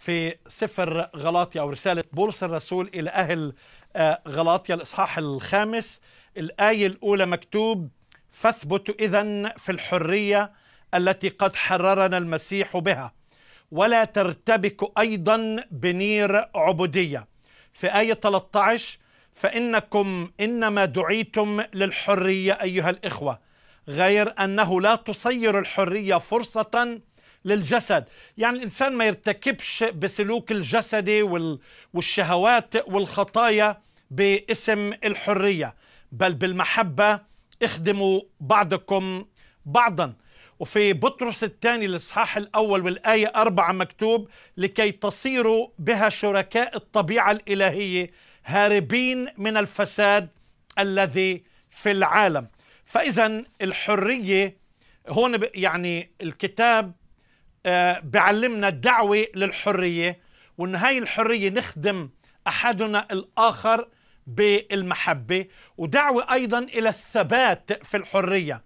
في سفر غلاطيا أو رسالة بولس الرسول إلى أهل آه، غلاطيا الإصحاح الخامس الآية الأولى مكتوب فاثبتوا إذا في الحرية التي قد حررنا المسيح بها ولا ترتبكوا أيضا بنير عبودية في آية 13 فإنكم إنما دعيتم للحرية أيها الإخوة غير أنه لا تصير الحرية فرصة للجسد يعني الإنسان ما يرتكبش بسلوك الجسدي والشهوات والخطايا باسم الحرية بل بالمحبة اخدموا بعضكم بعضا وفي بطرس الثاني الإصحاح الأول والآية أربعة مكتوب لكي تصيروا بها شركاء الطبيعة الإلهية هاربين من الفساد الذي في العالم فإذا الحرية هون يعني الكتاب آه، بعلمنا الدعوة للحرية وأن هاي الحرية نخدم أحدنا الآخر بالمحبة ودعوة أيضا إلى الثبات في الحرية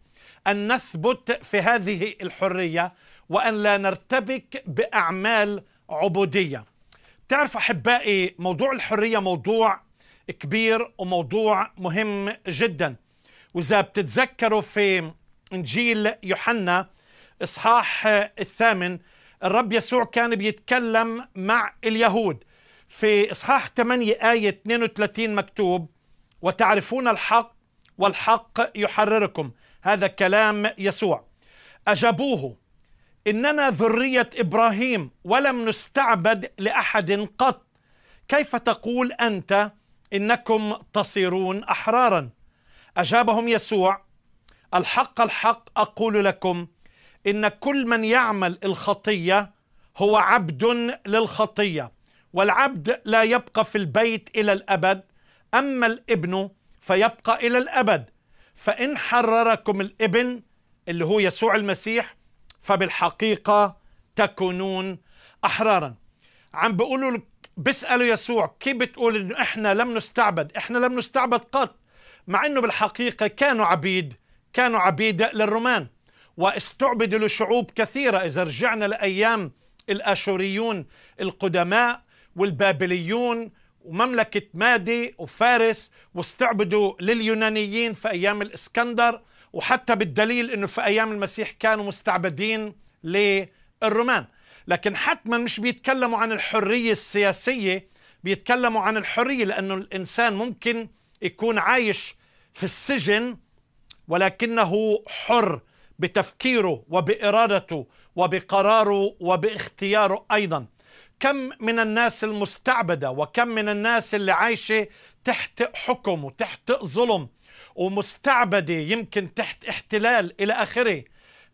أن نثبت في هذه الحرية وأن لا نرتبك بأعمال عبودية تعرف أحبائي موضوع الحرية موضوع كبير وموضوع مهم جدا وإذا بتتذكروا في إنجيل يوحنا إصحاح الثامن الرب يسوع كان بيتكلم مع اليهود في إصحاح 8 آية 32 مكتوب وتعرفون الحق والحق يحرركم هذا كلام يسوع أجابوه إننا ذرية إبراهيم ولم نستعبد لأحد قط كيف تقول أنت إنكم تصيرون أحرارا أجابهم يسوع الحق الحق أقول لكم ان كل من يعمل الخطيه هو عبد للخطيه والعبد لا يبقى في البيت الى الابد اما الابن فيبقى الى الابد فان حرركم الابن اللي هو يسوع المسيح فبالحقيقه تكونون احرارا عم بيقولوا بيسالوا يسوع كيف بتقول انه احنا لم نستعبد احنا لم نستعبد قط مع انه بالحقيقه كانوا عبيد كانوا عبيد للرومان واستعبد لشعوب كثيرة إذا رجعنا لأيام الآشوريون القدماء والبابليون ومملكة مادي وفارس واستعبدوا لليونانيين في أيام الإسكندر وحتى بالدليل أنه في أيام المسيح كانوا مستعبدين للرومان لكن حتما مش بيتكلموا عن الحرية السياسية بيتكلموا عن الحرية لأنه الإنسان ممكن يكون عايش في السجن ولكنه حر بتفكيره وبارادته وبقراره وباختياره ايضا كم من الناس المستعبده وكم من الناس اللي عايشه تحت حكم وتحت ظلم ومستعبده يمكن تحت احتلال الى اخره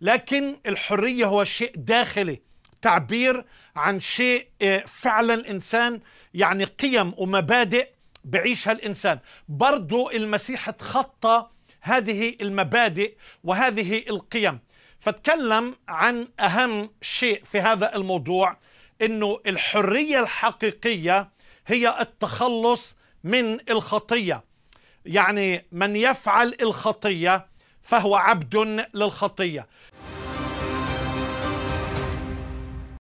لكن الحريه هو شيء داخلي تعبير عن شيء آه، فعلا انسان يعني قيم ومبادئ بعيشها الانسان برضو المسيح تخطى هذه المبادئ وهذه القيم فتكلم عن أهم شيء في هذا الموضوع أنه الحرية الحقيقية هي التخلص من الخطية يعني من يفعل الخطية فهو عبد للخطية